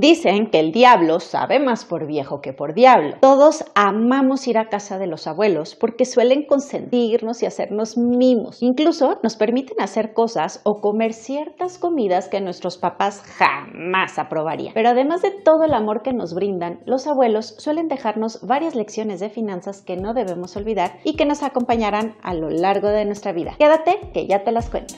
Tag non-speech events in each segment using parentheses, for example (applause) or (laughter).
Dicen que el diablo sabe más por viejo que por diablo. Todos amamos ir a casa de los abuelos porque suelen consentirnos y hacernos mimos. Incluso nos permiten hacer cosas o comer ciertas comidas que nuestros papás jamás aprobarían. Pero además de todo el amor que nos brindan, los abuelos suelen dejarnos varias lecciones de finanzas que no debemos olvidar y que nos acompañarán a lo largo de nuestra vida. Quédate que ya te las cuento.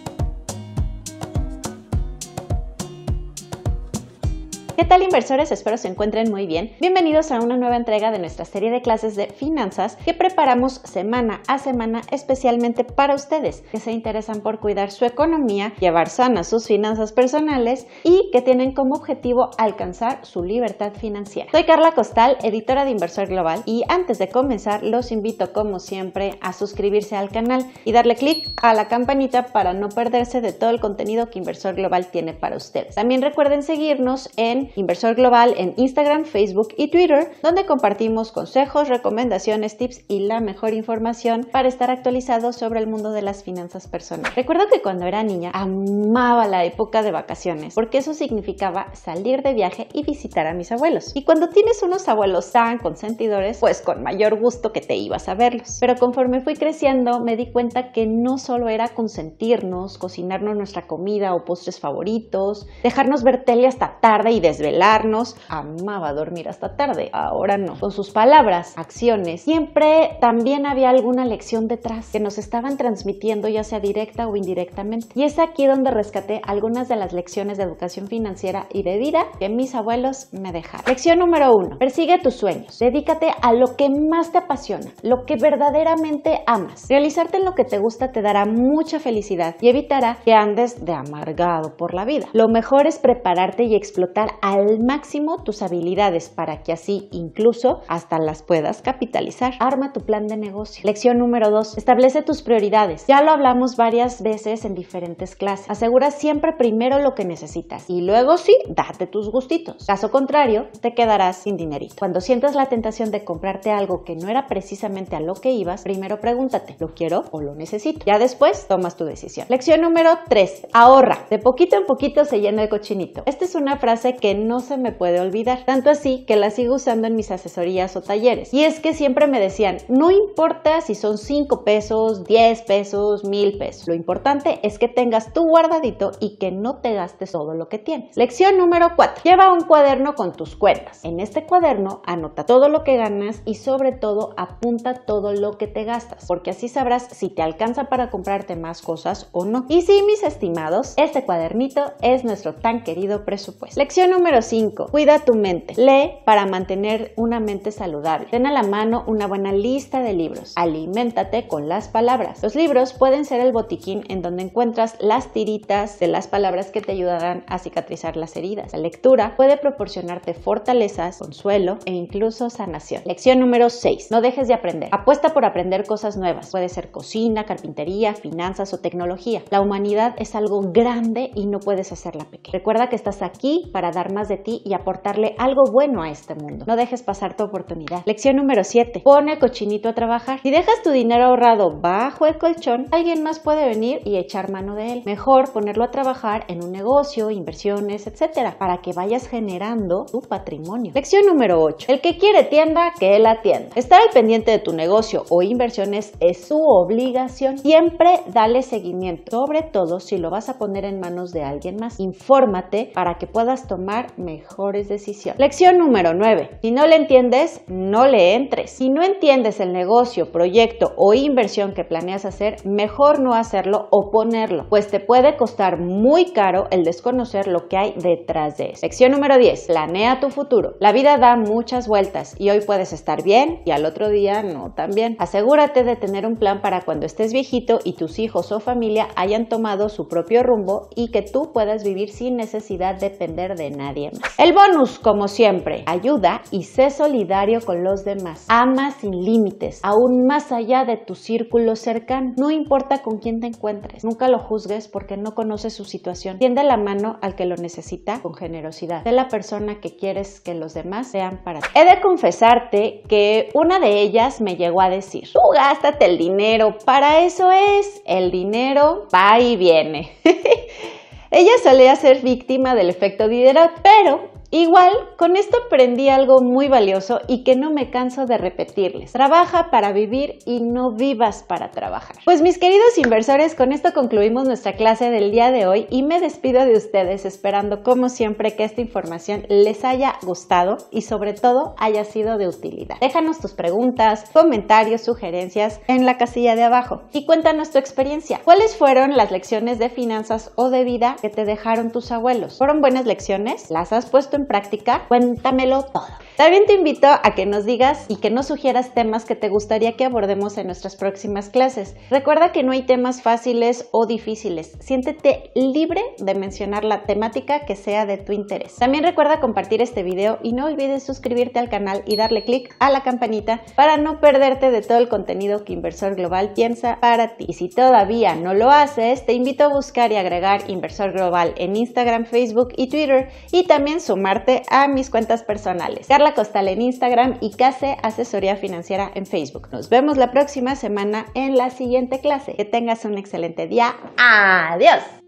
¿Qué tal inversores? Espero se encuentren muy bien. Bienvenidos a una nueva entrega de nuestra serie de clases de finanzas que preparamos semana a semana especialmente para ustedes que se interesan por cuidar su economía, llevar sanas sus finanzas personales y que tienen como objetivo alcanzar su libertad financiera. Soy Carla Costal, editora de Inversor Global y antes de comenzar los invito como siempre a suscribirse al canal y darle clic a la campanita para no perderse de todo el contenido que Inversor Global tiene para ustedes. También recuerden seguirnos en Inversor Global en Instagram, Facebook y Twitter, donde compartimos consejos, recomendaciones, tips y la mejor información para estar actualizado sobre el mundo de las finanzas personales. Recuerdo que cuando era niña amaba la época de vacaciones, porque eso significaba salir de viaje y visitar a mis abuelos. Y cuando tienes unos abuelos tan consentidores, pues con mayor gusto que te ibas a verlos. Pero conforme fui creciendo, me di cuenta que no solo era consentirnos, cocinarnos nuestra comida o postres favoritos, dejarnos ver tele hasta tarde y de desvelarnos, amaba dormir hasta tarde, ahora no. Con sus palabras, acciones, siempre también había alguna lección detrás que nos estaban transmitiendo ya sea directa o indirectamente. Y es aquí donde rescaté algunas de las lecciones de educación financiera y de vida que mis abuelos me dejaron. Lección número uno, persigue tus sueños, dedícate a lo que más te apasiona, lo que verdaderamente amas. Realizarte en lo que te gusta te dará mucha felicidad y evitará que andes de amargado por la vida. Lo mejor es prepararte y explotar al máximo tus habilidades para que así incluso hasta las puedas capitalizar. Arma tu plan de negocio. Lección número 2. Establece tus prioridades. Ya lo hablamos varias veces en diferentes clases. Asegura siempre primero lo que necesitas y luego sí, date tus gustitos. Caso contrario, te quedarás sin dinerito. Cuando sientas la tentación de comprarte algo que no era precisamente a lo que ibas, primero pregúntate, ¿lo quiero o lo necesito? Ya después tomas tu decisión. Lección número 3. Ahorra. De poquito en poquito se llena el cochinito. Esta es una frase que no se me puede olvidar, tanto así que la sigo usando en mis asesorías o talleres. Y es que siempre me decían, no importa si son 5 pesos, 10 pesos, 1000 pesos, lo importante es que tengas tu guardadito y que no te gastes todo lo que tienes. Lección número 4. Lleva un cuaderno con tus cuentas. En este cuaderno anota todo lo que ganas y sobre todo apunta todo lo que te gastas, porque así sabrás si te alcanza para comprarte más cosas o no. Y sí, mis estimados, este cuadernito es nuestro tan querido presupuesto. Lección número número 5. Cuida tu mente. Lee para mantener una mente saludable. Ten a la mano una buena lista de libros. Aliméntate con las palabras. Los libros pueden ser el botiquín en donde encuentras las tiritas de las palabras que te ayudarán a cicatrizar las heridas. La lectura puede proporcionarte fortalezas, consuelo e incluso sanación. Lección número 6. No dejes de aprender. Apuesta por aprender cosas nuevas. Puede ser cocina, carpintería, finanzas o tecnología. La humanidad es algo grande y no puedes hacerla pequeña. Recuerda que estás aquí para dar más de ti y aportarle algo bueno a este mundo. No dejes pasar tu oportunidad. Lección número 7. Pone cochinito a trabajar. Si dejas tu dinero ahorrado bajo el colchón, alguien más puede venir y echar mano de él. Mejor ponerlo a trabajar en un negocio, inversiones, etcétera, para que vayas generando tu patrimonio. Lección número 8. El que quiere tienda, que él atienda. Estar al pendiente de tu negocio o inversiones es su obligación. Siempre dale seguimiento, sobre todo si lo vas a poner en manos de alguien más. Infórmate para que puedas tomar mejores decisiones. Lección número 9. Si no le entiendes, no le entres. Si no entiendes el negocio, proyecto o inversión que planeas hacer, mejor no hacerlo o ponerlo, pues te puede costar muy caro el desconocer lo que hay detrás de eso. Lección número 10. Planea tu futuro. La vida da muchas vueltas y hoy puedes estar bien y al otro día no tan bien. Asegúrate de tener un plan para cuando estés viejito y tus hijos o familia hayan tomado su propio rumbo y que tú puedas vivir sin necesidad de depender de nadie. El bonus, como siempre, ayuda y sé solidario con los demás. Ama sin límites, aún más allá de tu círculo cercano. No importa con quién te encuentres, nunca lo juzgues porque no conoces su situación. Tiende la mano al que lo necesita con generosidad. Sé la persona que quieres que los demás sean para ti. He de confesarte que una de ellas me llegó a decir, tú gástate el dinero, para eso es, el dinero va y viene. (laughs) Ella solía ser víctima del efecto Diderot, pero Igual, con esto aprendí algo muy valioso y que no me canso de repetirles. Trabaja para vivir y no vivas para trabajar. Pues mis queridos inversores, con esto concluimos nuestra clase del día de hoy y me despido de ustedes esperando como siempre que esta información les haya gustado y sobre todo haya sido de utilidad. Déjanos tus preguntas, comentarios, sugerencias en la casilla de abajo y cuéntanos tu experiencia. ¿Cuáles fueron las lecciones de finanzas o de vida que te dejaron tus abuelos? ¿Fueron buenas lecciones? ¿Las has puesto en práctica? Cuéntamelo todo. También te invito a que nos digas y que nos sugieras temas que te gustaría que abordemos en nuestras próximas clases. Recuerda que no hay temas fáciles o difíciles. Siéntete libre de mencionar la temática que sea de tu interés. También recuerda compartir este video y no olvides suscribirte al canal y darle clic a la campanita para no perderte de todo el contenido que Inversor Global piensa para ti. Y si todavía no lo haces, te invito a buscar y agregar Inversor Global en Instagram, Facebook y Twitter y también sumar a mis cuentas personales. Carla Costal en Instagram y Case Asesoría Financiera en Facebook. Nos vemos la próxima semana en la siguiente clase. Que tengas un excelente día. Adiós.